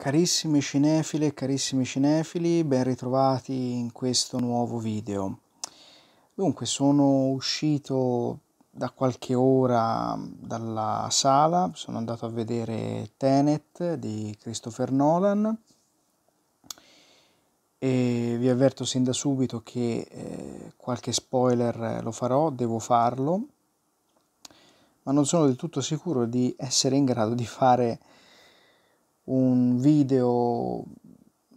Carissime cinefile e carissimi cinefili, ben ritrovati in questo nuovo video. Dunque, sono uscito da qualche ora dalla sala, sono andato a vedere Tenet di Christopher Nolan e vi avverto sin da subito che eh, qualche spoiler eh, lo farò, devo farlo, ma non sono del tutto sicuro di essere in grado di fare un video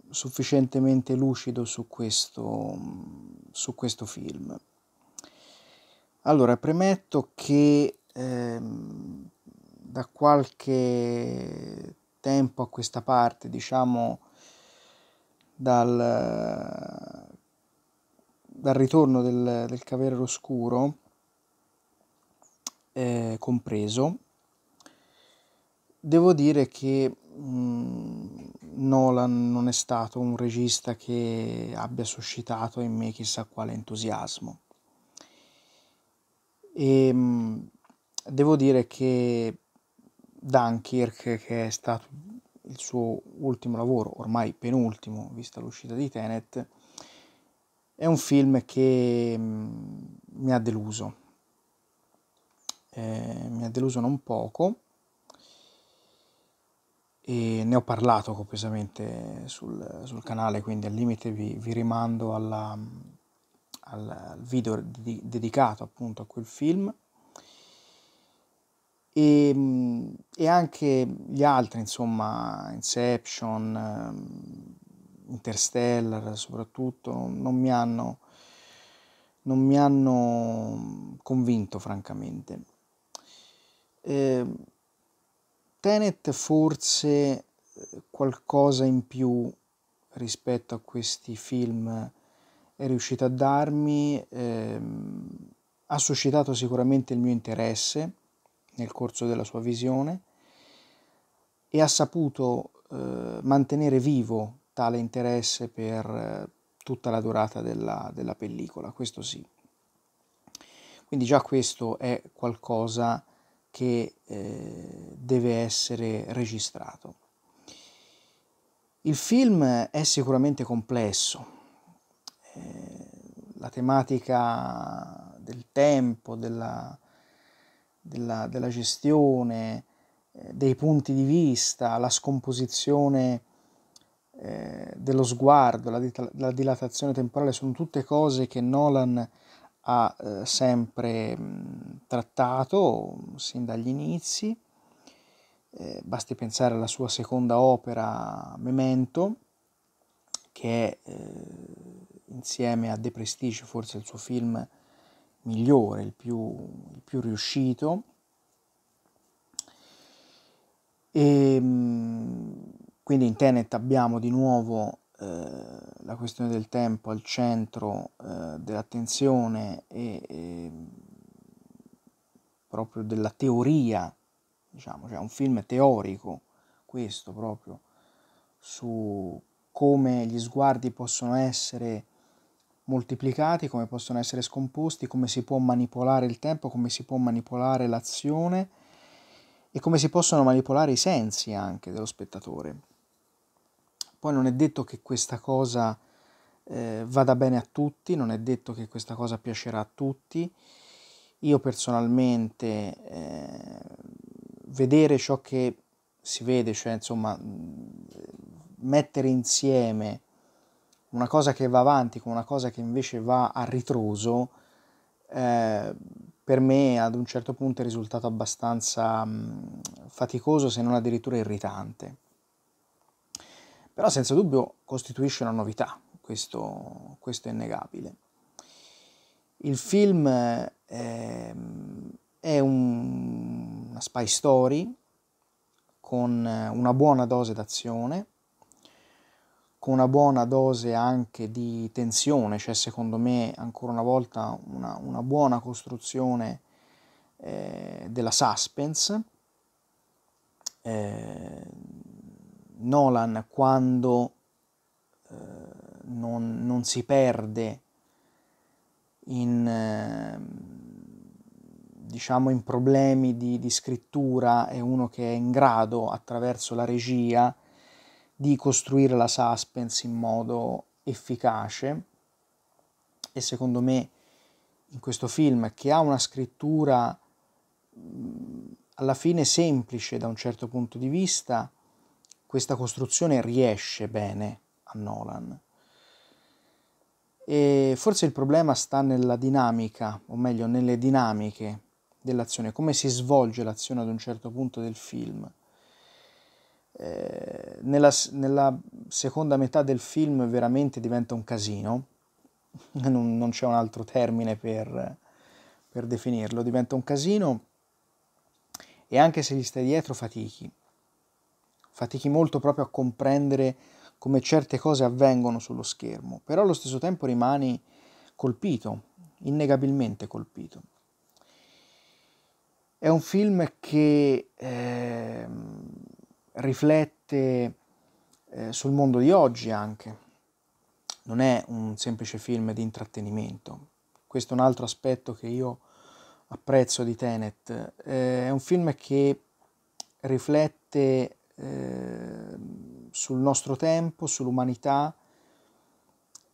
sufficientemente lucido su questo, su questo film. Allora, premetto che ehm, da qualche tempo a questa parte, diciamo dal, dal ritorno del, del Cavaliere Oscuro eh, compreso, devo dire che Mm, Nolan non è stato un regista che abbia suscitato in me chissà quale entusiasmo. E ehm, devo dire che Dunkirk, che è stato il suo ultimo lavoro, ormai penultimo, vista l'uscita di Tenet, è un film che mm, mi ha deluso. Eh, mi ha deluso non poco e ne ho parlato copiosamente sul, sul canale, quindi al limite vi, vi rimando alla, al video di, dedicato appunto a quel film e, e, anche gli altri, insomma, Inception, ehm, Interstellar soprattutto, non mi hanno, non mi hanno convinto francamente. Eh, Tenet forse eh, qualcosa in più rispetto a questi film è riuscito a darmi, ehm, ha suscitato sicuramente il mio interesse nel corso della sua visione e ha saputo eh, mantenere vivo tale interesse per eh, tutta la durata della, della pellicola, questo sì. Quindi già questo è qualcosa che eh, deve essere registrato. Il film è sicuramente complesso, eh, la tematica del tempo, della, della, della gestione, eh, dei punti di vista, la scomposizione eh, dello sguardo, la, la dilatazione temporale sono tutte cose che Nolan ha eh, sempre mh, mm, trattato sin dagli inizi. Eh, basti pensare alla sua seconda opera Memento, che è eh, insieme a De Prestige forse il suo film migliore, il più, il più riuscito. E, mm, quindi in Tenet abbiamo di nuovo eh, la questione del tempo al centro eh, dell'attenzione e, e proprio della teoria, diciamo, cioè un film teorico, questo proprio, su come gli sguardi possono essere moltiplicati, come possono essere scomposti, come si può manipolare il tempo, come si può manipolare l'azione e come si possono manipolare i sensi anche dello spettatore. Poi non è detto che questa cosa eh, vada bene a tutti, non è detto che questa cosa piacerà a tutti. Io personalmente eh, vedere ciò che si vede, cioè insomma mettere insieme una cosa che va avanti con una cosa che invece va a ritroso, eh, per me ad un certo punto è risultato abbastanza mh, faticoso se non addirittura irritante però senza dubbio costituisce una novità, questo, questo è innegabile. Il film eh, è un, una spy story con una buona dose d'azione, con una buona dose anche di tensione, cioè secondo me ancora una volta una, una buona costruzione eh, della suspense. Eh, Nolan quando eh, non, non, si perde in, eh, diciamo in problemi di, di scrittura è uno che è in grado attraverso la regia di costruire la suspense in modo efficace e secondo me in questo film che ha una scrittura mm, alla fine semplice da un certo punto di vista questa costruzione riesce bene a Nolan. E forse il problema sta nella dinamica, o meglio nelle dinamiche dell'azione, come si svolge l'azione ad un certo punto del film. Eh, nella, nella, seconda metà del film veramente diventa un casino, non, non c'è un altro termine per, per definirlo, diventa un casino e anche se gli stai dietro fatichi fatichi molto proprio a comprendere come certe cose avvengono sullo schermo, però allo stesso tempo rimani colpito, innegabilmente colpito. È un film che eh, riflette eh, sul mondo di oggi anche, non è un semplice film di intrattenimento. Questo è un altro aspetto che io apprezzo di Tenet. Eh, è un film che riflette Ehm, sul nostro tempo, sull'umanità,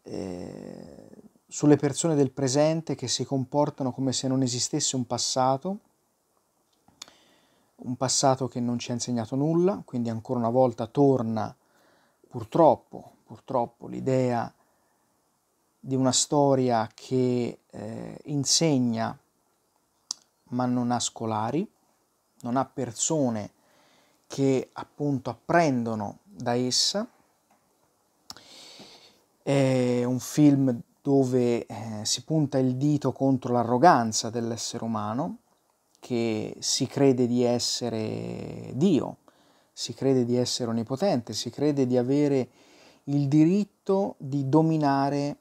eh, sulle persone del presente che si comportano come se non esistesse un passato, un passato che non ci ha insegnato nulla, quindi ancora una volta torna purtroppo, purtroppo l'idea di una storia che eh, insegna ma non ha scolari, non ha persone che appunto apprendono da essa. È un film dove eh, si punta il dito contro l'arroganza dell'essere umano che si crede di essere Dio, si crede di essere onnipotente, si crede di avere il diritto di dominare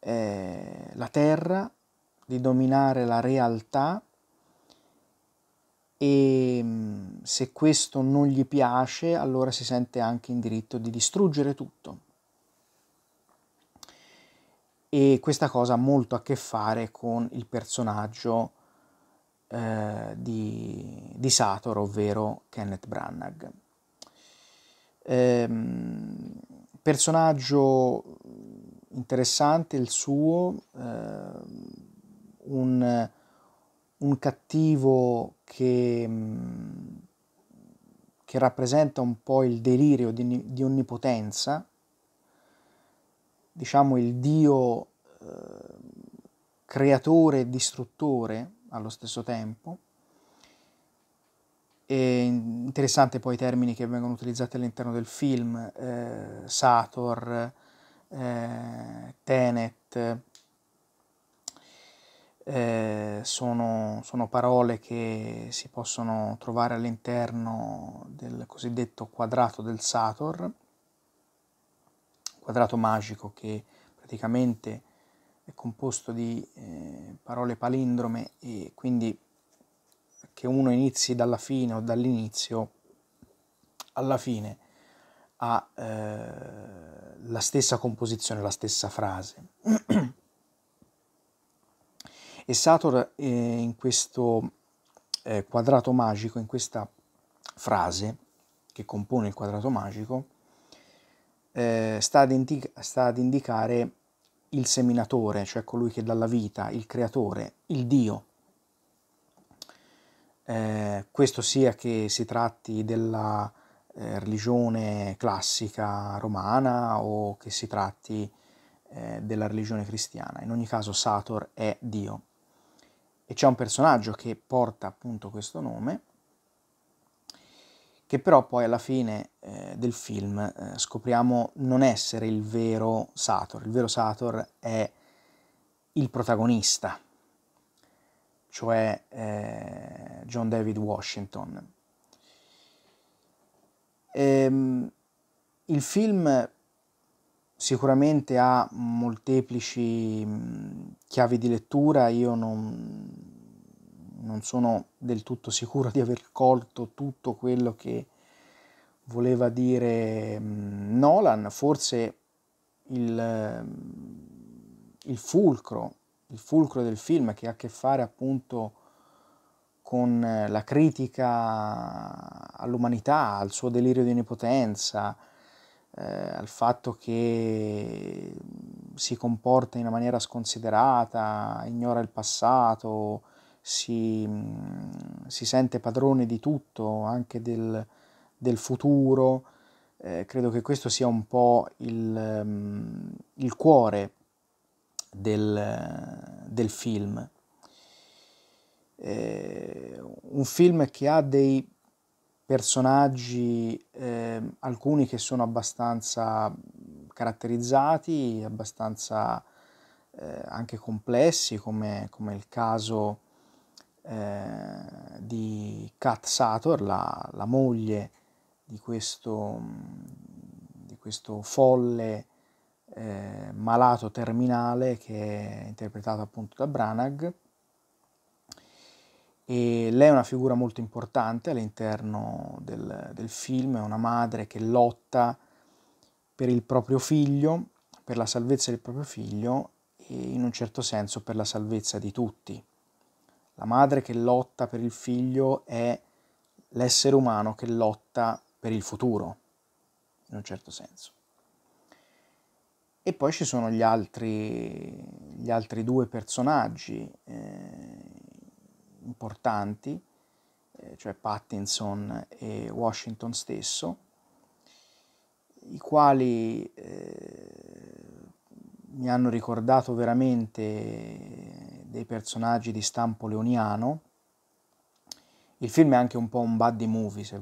eh, la terra, di dominare la realtà e se questo non gli piace allora si sente anche in diritto di distruggere tutto. E questa cosa ha molto a che fare con il personaggio eh, di, di Sator, ovvero Kenneth Branagh. Ehm, personaggio interessante il suo, eh, un, un cattivo che, mm, che rappresenta un po' il delirio di, di onnipotenza, diciamo il Dio eh, creatore e distruttore allo stesso tempo. E interessante poi i termini che vengono utilizzati all'interno del film, eh, Sator, eh, Tenet, eh, sono, sono, parole che si possono trovare all'interno del cosiddetto quadrato del Sator, quadrato magico che praticamente è composto di eh, parole palindrome e quindi che uno inizi dalla fine o dall'inizio alla fine ha eh, la stessa composizione, la stessa frase. E Sator eh, in questo eh, quadrato magico, in questa frase che compone il quadrato magico, eh, sta, ad indica- sta ad indicare il seminatore, cioè colui che dà la vita, il creatore, il Dio. Eh, questo sia che si tratti della eh, religione classica romana o che si tratti eh, della religione cristiana. In ogni caso Sator è Dio e c'è un personaggio che porta appunto questo nome, che però poi alla fine eh, del film eh, scopriamo non essere il vero Sator, il vero Sator è il protagonista, cioè eh, John David Washington. Ehm, il film sicuramente ha molteplici mm, chiavi di lettura, io non, non, sono del tutto sicuro di aver colto tutto quello che voleva dire mm, Nolan, forse il, il, fulcro, il fulcro del film che ha a che fare appunto con la critica all'umanità, al suo delirio di onnipotenza, eh, al fatto che mm, si comporta in una maniera sconsiderata, ignora il passato, si, mm, si sente padrone di tutto, anche del, del futuro. Eh, credo che questo sia un po' il, mm, il cuore del, del film. Eh, un film che ha dei personaggi, eh, alcuni che sono abbastanza caratterizzati, abbastanza eh, anche complessi, come, come il caso eh, di Kat Sator, la, la moglie di questo, di questo folle eh, malato terminale che è interpretato appunto da Branagh e lei è una figura molto importante all'interno del, del film, è una madre che lotta per il proprio figlio, per la salvezza del proprio figlio e in un certo senso per la salvezza di tutti. La madre che lotta per il figlio è l'essere umano che lotta per il futuro, in un certo senso. E poi ci sono gli altri, gli altri due personaggi, eh, importanti, eh, cioè Pattinson e Washington stesso, i quali eh, mi hanno ricordato veramente dei personaggi di stampo leoniano. Il film è anche un po' un buddy movie, se,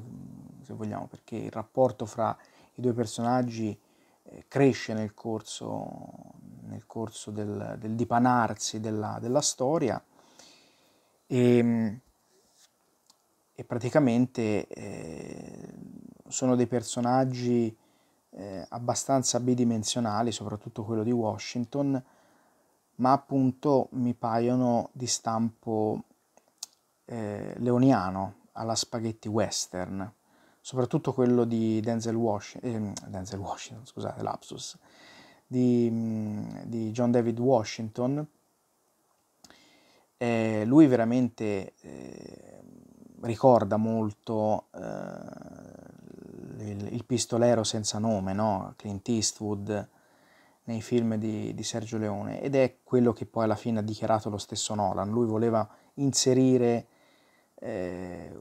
se vogliamo, perché il rapporto fra i due personaggi eh, cresce nel corso, nel corso del, del dipanarsi della, della, storia e, ehm, e praticamente eh, sono dei personaggi eh, abbastanza bidimensionali, soprattutto quello di Washington, ma appunto mi paiono di stampo eh, leoniano, alla spaghetti western, soprattutto quello di Denzel Washington, ehm, Denzel Washington scusate, lapsus, di, mm, di John David Washington, eh, lui veramente eh, ricorda molto eh, il, il, pistolero senza nome, no? Clint Eastwood nei film di, di Sergio Leone ed è quello che poi alla fine ha dichiarato lo stesso Nolan. Lui voleva inserire eh,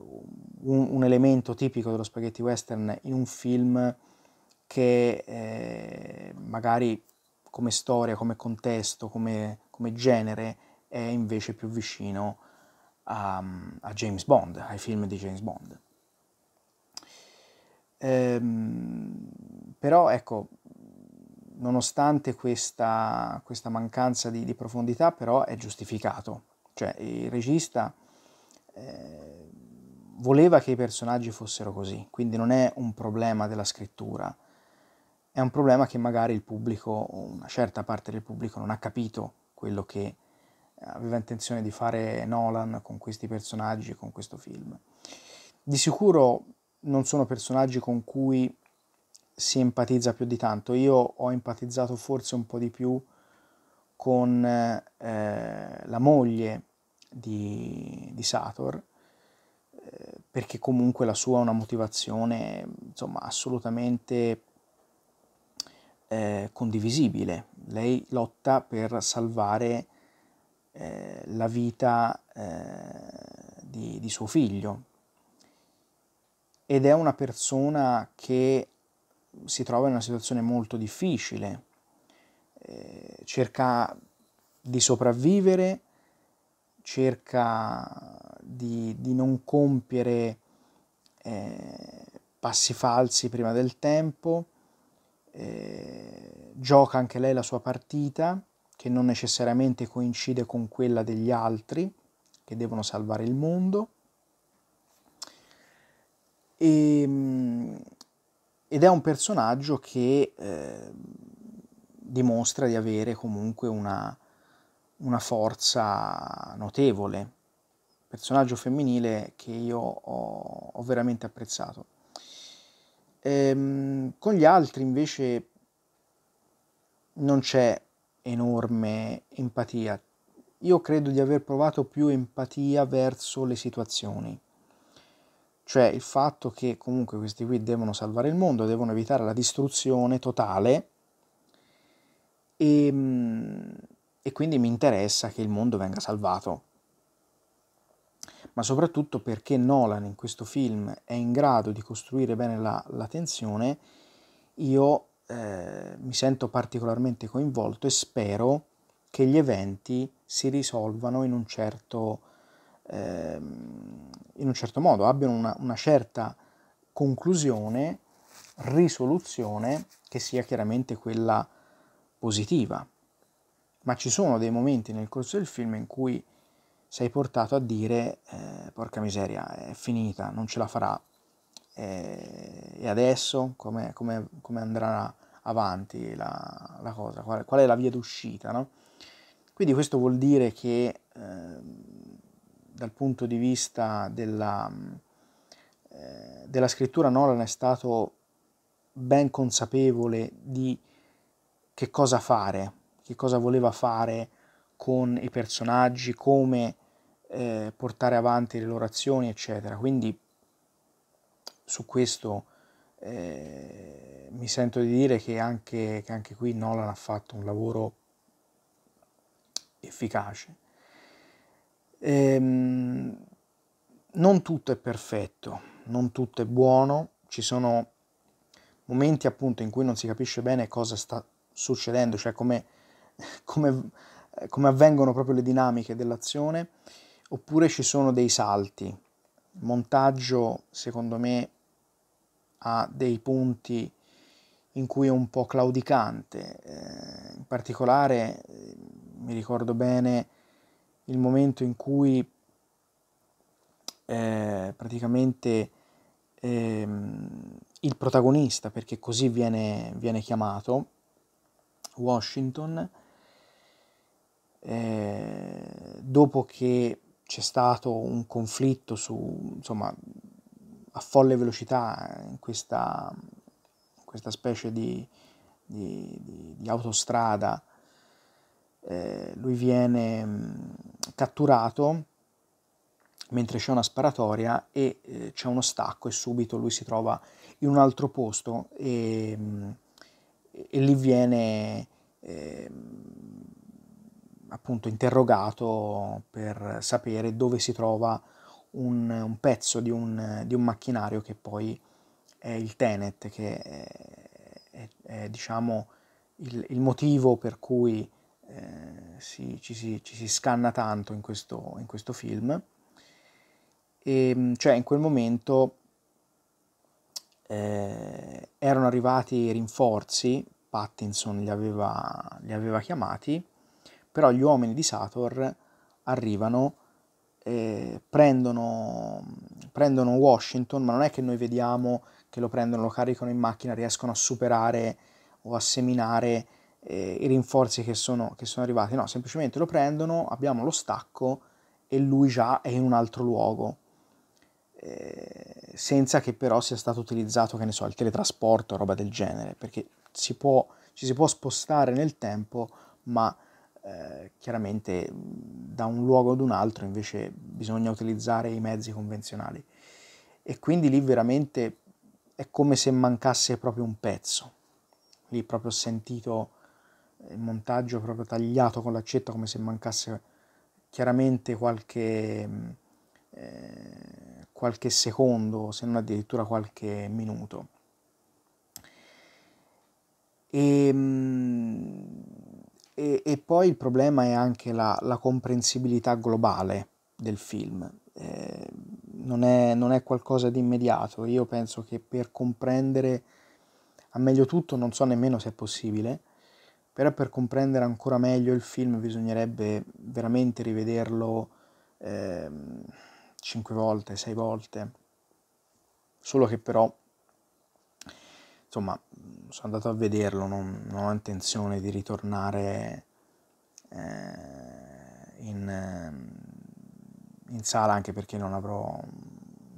un, un, elemento tipico dello spaghetti western in un film che eh, magari come storia, come contesto, come, come genere è invece più vicino a, a James Bond, ai film di James Bond. Ehm, però ecco, nonostante questa, questa mancanza di, di, profondità, però è giustificato. Cioè, il regista eh, voleva che i personaggi fossero così, quindi non è un problema della scrittura, è un problema che magari il pubblico, una certa parte del pubblico, non ha capito quello che eh, aveva intenzione di fare Nolan con questi personaggi con questo film. Di sicuro non sono personaggi con cui si empatizza più di tanto. Io ho empatizzato forse un po' di più con eh, la moglie di, di Sator, eh, perché comunque la sua è una motivazione insomma, assolutamente eh, condivisibile. Lei lotta per salvare eh, la vita eh, di, di, suo figlio ed è una persona che si trova in una situazione molto difficile, eh, cerca di sopravvivere, cerca di, di non compiere eh, passi falsi prima del tempo, eh, gioca anche lei la sua partita che non necessariamente coincide con quella degli altri che devono salvare il mondo. E, ehm, ed è un personaggio che eh, dimostra di avere comunque una, una forza notevole, personaggio femminile che io ho, ho veramente apprezzato. Ehm, con gli altri invece non c'è enorme empatia. Io credo di aver provato più empatia verso le situazioni, cioè il fatto che comunque questi qui devono salvare il mondo, devono evitare la distruzione totale e, ehm, e quindi mi interessa che il mondo venga salvato. Ma soprattutto perché Nolan in questo film è in grado di costruire bene la, la tensione, io eh, mi sento particolarmente coinvolto e spero che gli eventi si risolvano in un certo, eh, in un certo modo, abbiano una, una certa conclusione, risoluzione che sia chiaramente quella positiva. Ma ci sono dei momenti nel corso del film in cui sei portato a dire eh, porca miseria, è finita, non ce la farà, eh, e adesso come, come, come andrà avanti la, la cosa, qual, qual, è la via d'uscita. No? Quindi questo vuol dire che eh, dal punto di vista della, eh, della scrittura Nolan è stato ben consapevole di che cosa fare, che cosa voleva fare con i personaggi, come eh, portare avanti le loro azioni, eccetera. Quindi su questo eh, mi sento di dire che anche, che anche qui Nolan ha fatto un lavoro efficace. Ehm, non tutto è perfetto, non tutto è buono, ci sono momenti appunto in cui non si capisce bene cosa sta succedendo, cioè come, come, come avvengono proprio le dinamiche dell'azione, oppure ci sono dei salti. Il montaggio, secondo me, ha dei punti in cui è un po' claudicante, eh, in particolare eh, mi ricordo bene il momento in cui eh, praticamente eh, il protagonista, perché così viene, viene chiamato, Washington, eh, dopo che c'è stato un conflitto su, insomma, a folle velocità eh, in questa, in questa specie di, di, di, di autostrada. Eh, lui viene mh, mm, catturato mentre c'è una sparatoria e eh, c'è uno stacco e subito lui si trova in un altro posto e, mh, mm, e lì viene eh, appunto interrogato per sapere dove si trova un, un pezzo di un, di un, macchinario che poi è il Tenet, che è, è, è diciamo il, il, motivo per cui eh, si, ci, si, ci, si, scanna tanto in questo, in questo film. E, ehm, cioè in quel momento eh, erano arrivati i rinforzi, Pattinson li aveva, li aveva chiamati, però gli uomini di Sator arrivano eh, prendono, prendono, Washington, ma non è che noi vediamo che lo prendono, lo caricano in macchina, riescono a superare o a seminare eh, i rinforzi che sono, che sono arrivati, no, semplicemente lo prendono, abbiamo lo stacco e lui già è in un altro luogo eh, senza che però sia stato utilizzato, che ne so, il teletrasporto, o roba del genere, perché si può, ci si può spostare nel tempo, ma eh, chiaramente da un luogo ad un altro invece bisogna utilizzare i mezzi convenzionali e quindi lì veramente è come se mancasse proprio un pezzo. Lì proprio ho sentito eh, il montaggio proprio tagliato con l'accetta come se mancasse chiaramente qualche, eh, qualche secondo, se non addirittura qualche minuto. E, e, e poi il problema è anche la, la comprensibilità globale del film. Eh, non, è, non è qualcosa di immediato. Io penso che per comprendere a meglio tutto non so nemmeno se è possibile, però per comprendere ancora meglio il film bisognerebbe veramente rivederlo eh, 5 volte, 6 volte. Solo che però insomma sono andato a vederlo, non, non ho intenzione di ritornare eh, in, in, sala anche perché non avrò,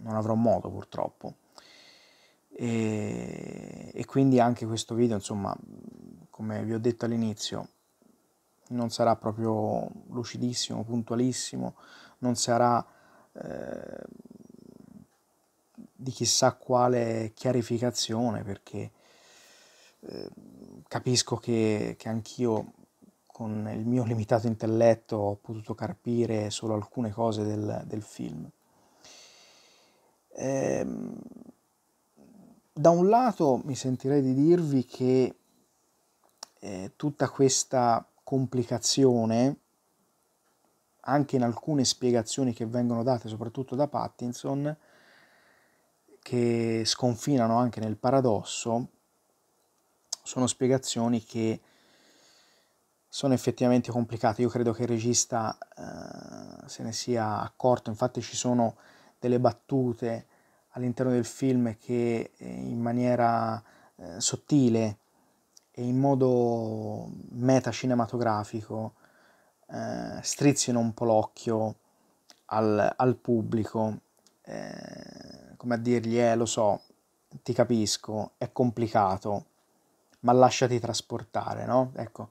non avrò modo purtroppo. E, e quindi anche questo video, insomma, come vi ho detto all'inizio, non sarà proprio lucidissimo, puntualissimo, non sarà... Eh, di chissà quale chiarificazione perché eh, capisco che, che anch'io con il mio limitato intelletto ho potuto carpire solo alcune cose del, del film. Ehm, da un lato mi sentirei di dirvi che eh, tutta questa complicazione, anche in alcune spiegazioni che vengono date soprattutto da Pattinson, che sconfinano anche nel paradosso, sono spiegazioni che sono effettivamente complicate. Io credo che il regista eh, se ne sia accorto, infatti ci sono delle battute all'interno del film che eh, in maniera eh, sottile e in modo metacinematografico eh, strizzino un po' l'occhio al, al pubblico. Eh, come a dirgli, eh lo so, ti capisco, è complicato, ma lasciati trasportare, no? Ecco,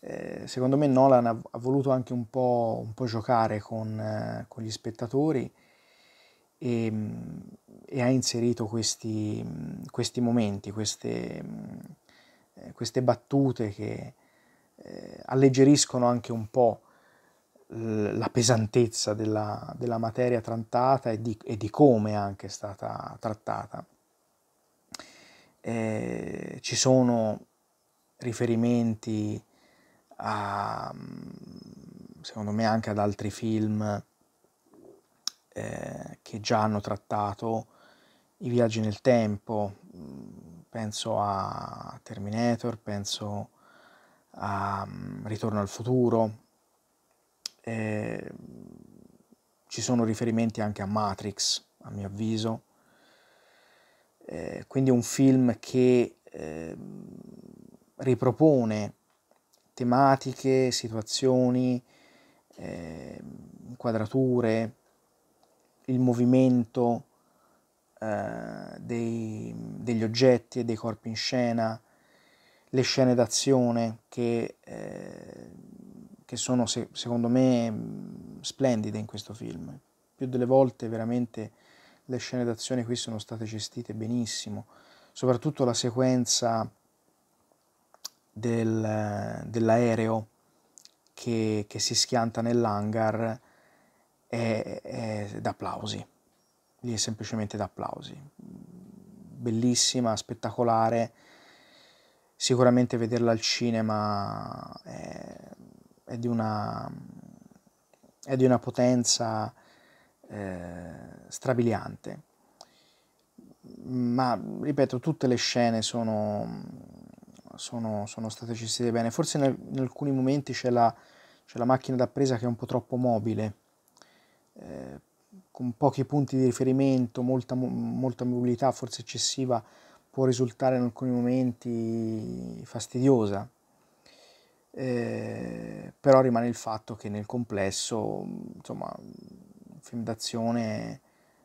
eh, secondo me Nolan ha, ha voluto anche un po', un po giocare con, eh, con, gli spettatori e, e ha inserito questi, questi momenti, queste, eh, queste, battute che eh, alleggeriscono anche un po' la pesantezza della, della materia trattata e di, e di, come anche è stata trattata. Eh, ci sono riferimenti a, secondo me anche ad altri film eh, che già hanno trattato i viaggi nel tempo, penso a Terminator, penso a mm, Ritorno al futuro, eh, ci sono riferimenti anche a Matrix, a mio avviso. Eh, quindi un film che eh, ripropone tematiche, situazioni, ehm, inquadrature, il movimento eh, dei, degli oggetti e dei corpi in scena, le scene d'azione che eh, che sono se, secondo me mm, splendide in questo film. Più delle volte veramente le scene d'azione qui sono state gestite benissimo, soprattutto la sequenza del, dell'aereo che, che, si schianta nell'hangar è, è d'applausi, lì è semplicemente d'applausi. Bellissima, spettacolare, sicuramente vederla al cinema è è di una, è di una potenza eh, strabiliante. Ma ripeto, tutte le scene sono, sono, sono state gestite bene. Forse nel, in alcuni momenti c'è la, c'è la, macchina da presa che è un po' troppo mobile, eh, con pochi punti di riferimento, molta, molta mobilità, forse eccessiva, può risultare in alcuni momenti fastidiosa eh, però rimane il fatto che nel complesso, insomma, un film d'azione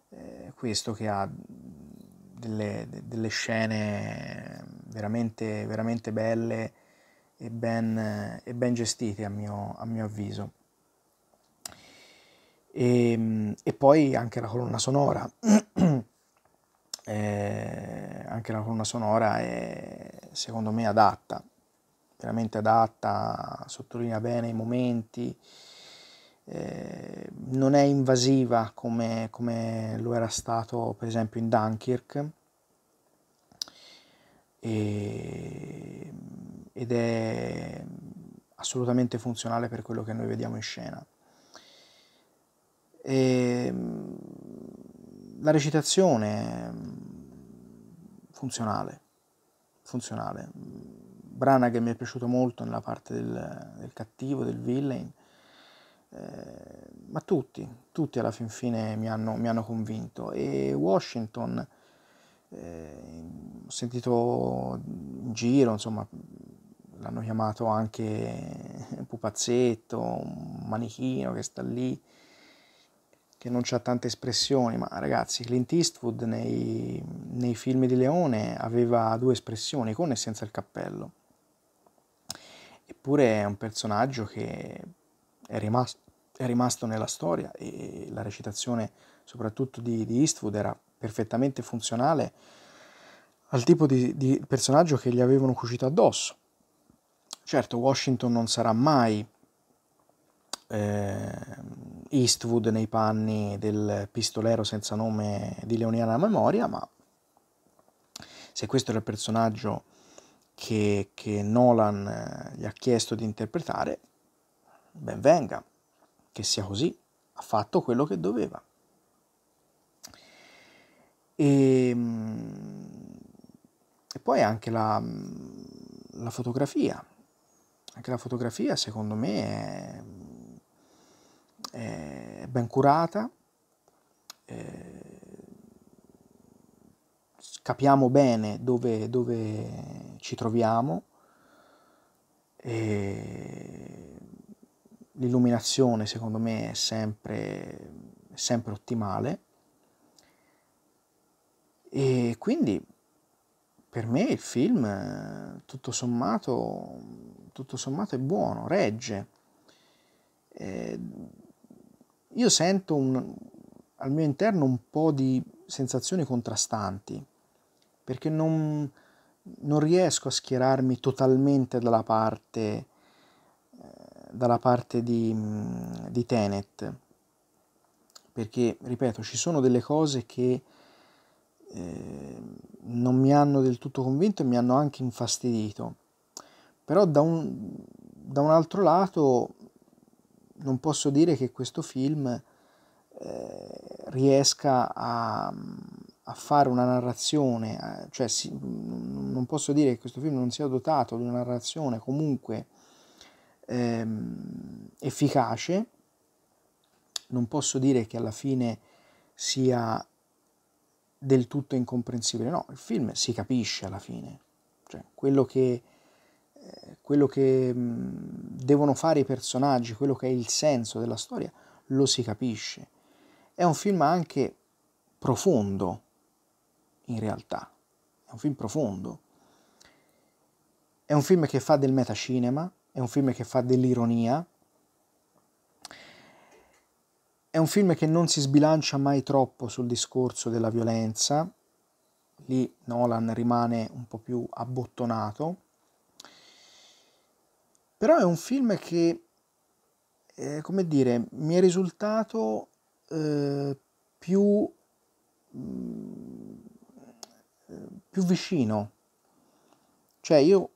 eh, questo che ha delle, delle scene veramente, veramente belle e ben, e ben gestite a mio, a mio avviso. E, ehm, e, poi anche la colonna sonora. eh, anche la colonna sonora è secondo me adatta veramente adatta, sottolinea bene i momenti, eh, non è invasiva come, come, lo era stato per esempio in Dunkirk e, ed è assolutamente funzionale per quello che noi vediamo in scena. E, ehm, la recitazione mm, funzionale, funzionale Brana che mi è piaciuto molto nella parte del, del cattivo, del villain, eh, ma tutti, tutti alla fin fine mi hanno, mi hanno convinto. E Washington, eh, ho sentito in giro, insomma, l'hanno chiamato anche pupazzetto, un manichino che sta lì, che non ha tante espressioni, ma ragazzi, Clint Eastwood nei, nei, film di Leone aveva due espressioni, con e senza il cappello eppure è un personaggio che è rimasto, è rimasto nella storia e la recitazione soprattutto di, di Eastwood era perfettamente funzionale al tipo di, di, personaggio che gli avevano cucito addosso. Certo, Washington non sarà mai eh, Eastwood nei panni del pistolero senza nome di leoniana memoria, ma se questo era il personaggio che, che Nolan eh, gli ha chiesto di interpretare, ben venga, che sia così, ha fatto quello che doveva. E, ehm, e poi anche la, la, fotografia, anche la fotografia secondo me è, è ben curata. È, eh, capiamo bene dove, dove ci troviamo, l'illuminazione secondo me è sempre, sempre ottimale e quindi per me il film tutto sommato, tutto sommato è buono, regge. Eh, io sento un, al mio interno un po' di sensazioni contrastanti perché non, non riesco a schierarmi totalmente dalla parte, eh, dalla parte di, mm, di Tenet, perché, ripeto, ci sono delle cose che eh, non mi hanno del tutto convinto e mi hanno anche infastidito, però da un, da un altro lato non posso dire che questo film eh, riesca a a fare una narrazione, eh, cioè si, mm, non posso dire che questo film non sia dotato di una narrazione comunque ehm, efficace, non posso dire che alla fine sia del tutto incomprensibile, no, il film si capisce alla fine, cioè quello che, eh, quello che mh, mm, devono fare i personaggi, quello che è il senso della storia, lo si capisce. È un film anche profondo, in realtà. È un film profondo. È un film che fa del metacinema, è un film che fa dell'ironia, è un film che non si sbilancia mai troppo sul discorso della violenza, lì Nolan rimane un po' più abbottonato, però è un film che, eh, come dire, mi è risultato eh, più mm, più vicino. Cioè io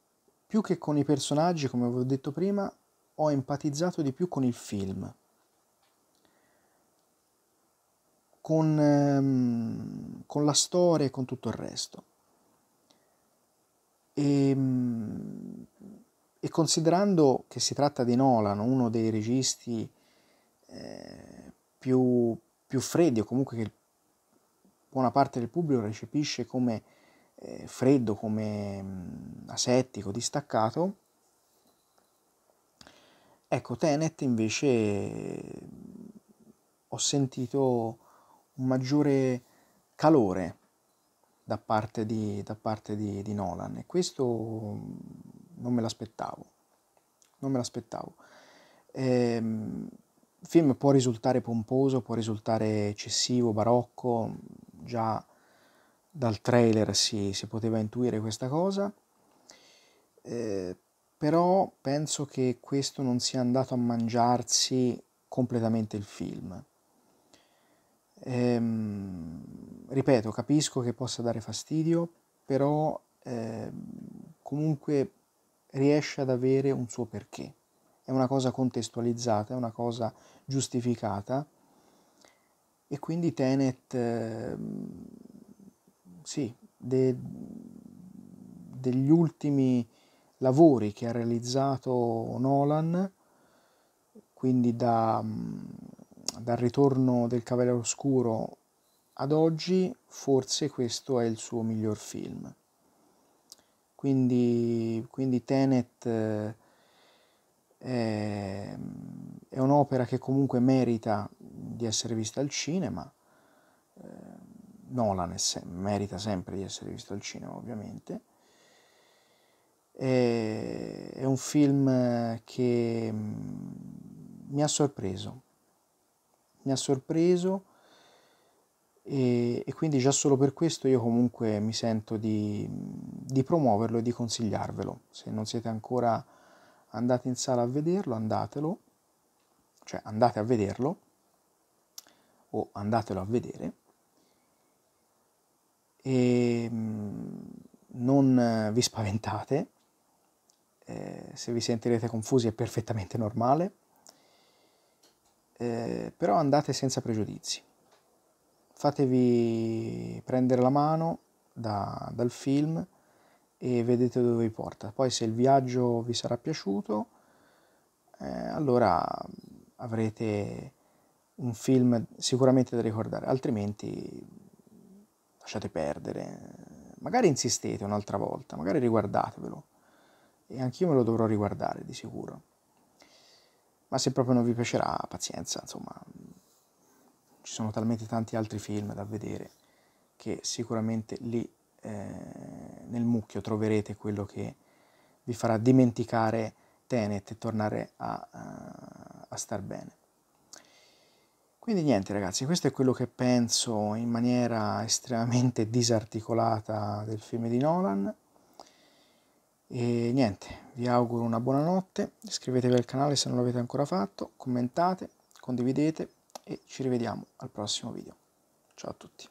più che con i personaggi, come avevo detto prima, ho empatizzato di più con il film. Con, ehm, con la storia e con tutto il resto. E, ehm, e, considerando che si tratta di Nolan, uno dei registi eh, più, più freddi o comunque che buona parte del pubblico recepisce come eh, freddo come mh, mm, asettico, distaccato. Ecco, Tenet invece eh, ho sentito un maggiore calore da parte di, da parte di, di Nolan e questo mm, non me l'aspettavo. Non me l'aspettavo. Ehm, il film può risultare pomposo, può risultare eccessivo, barocco, già dal trailer si, si poteva intuire questa cosa, eh, però penso che questo non sia andato a mangiarsi completamente il film. Ehm, ripeto, capisco che possa dare fastidio, però eh, comunque riesce ad avere un suo perché. È una cosa contestualizzata, è una cosa giustificata e quindi Tenet... Eh, sì, de, degli ultimi lavori che ha realizzato Nolan, quindi da, mm, dal ritorno del Cavaliere Oscuro ad oggi, forse questo è il suo miglior film. Quindi, quindi Tenet eh, è, è un'opera che comunque merita di essere vista al cinema eh, Nolan se- merita sempre di essere visto al cinema, ovviamente. E- è un film che mm, mi ha sorpreso, mi ha sorpreso e, e quindi già solo per questo io comunque mi sento di, di promuoverlo e di consigliarvelo. Se non siete ancora andati in sala a vederlo, andatelo, cioè andate a vederlo o andatelo a vedere e mm, non eh, vi spaventate, eh, se vi sentirete confusi è perfettamente normale, eh, però andate senza pregiudizi, fatevi prendere la mano da, dal film e vedete dove vi porta, poi se il viaggio vi sarà piaciuto, eh, allora mm, avrete un film sicuramente da ricordare, altrimenti lasciate perdere, magari insistete un'altra volta, magari riguardatevelo e anch'io me lo dovrò riguardare di sicuro. Ma se proprio non vi piacerà, pazienza, insomma, ci sono talmente tanti altri film da vedere che sicuramente lì eh, nel mucchio troverete quello che vi farà dimenticare Tenet e tornare a, a, eh, a star bene. Quindi niente ragazzi, questo è quello che penso in maniera estremamente disarticolata del film di Nolan. E niente, vi auguro una buona notte, iscrivetevi al canale se non l'avete ancora fatto, commentate, condividete e ci rivediamo al prossimo video. Ciao a tutti.